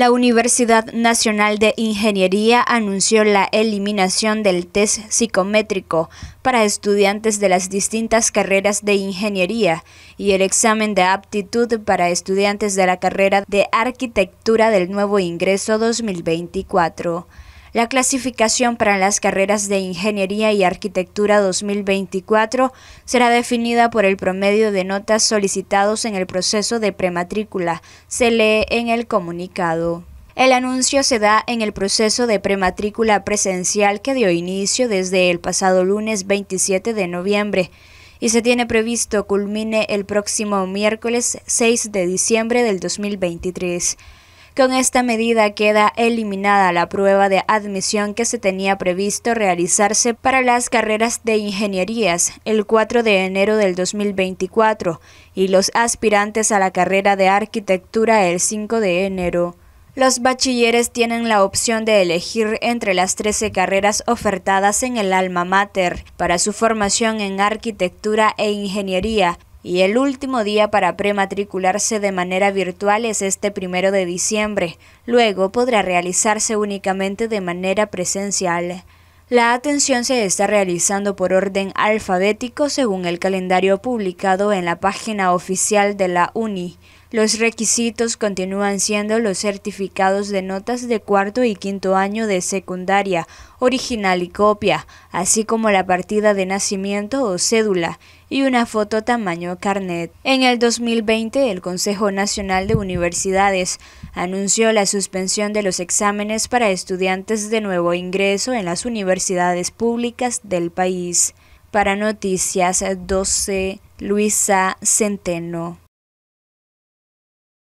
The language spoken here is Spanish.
La Universidad Nacional de Ingeniería anunció la eliminación del test psicométrico para estudiantes de las distintas carreras de ingeniería y el examen de aptitud para estudiantes de la carrera de arquitectura del nuevo ingreso 2024. La clasificación para las carreras de Ingeniería y Arquitectura 2024 será definida por el promedio de notas solicitados en el proceso de prematrícula, se lee en el comunicado. El anuncio se da en el proceso de prematrícula presencial que dio inicio desde el pasado lunes 27 de noviembre y se tiene previsto culmine el próximo miércoles 6 de diciembre del 2023. Con esta medida queda eliminada la prueba de admisión que se tenía previsto realizarse para las carreras de ingenierías el 4 de enero del 2024 y los aspirantes a la carrera de arquitectura el 5 de enero. Los bachilleres tienen la opción de elegir entre las 13 carreras ofertadas en el alma mater para su formación en arquitectura e ingeniería, y el último día para prematricularse de manera virtual es este primero de diciembre. Luego podrá realizarse únicamente de manera presencial. La atención se está realizando por orden alfabético según el calendario publicado en la página oficial de la UNI. Los requisitos continúan siendo los certificados de notas de cuarto y quinto año de secundaria, original y copia, así como la partida de nacimiento o cédula y una foto tamaño carnet. En el 2020, el Consejo Nacional de Universidades anunció la suspensión de los exámenes para estudiantes de nuevo ingreso en las universidades públicas del país. Para Noticias 12, Luisa Centeno.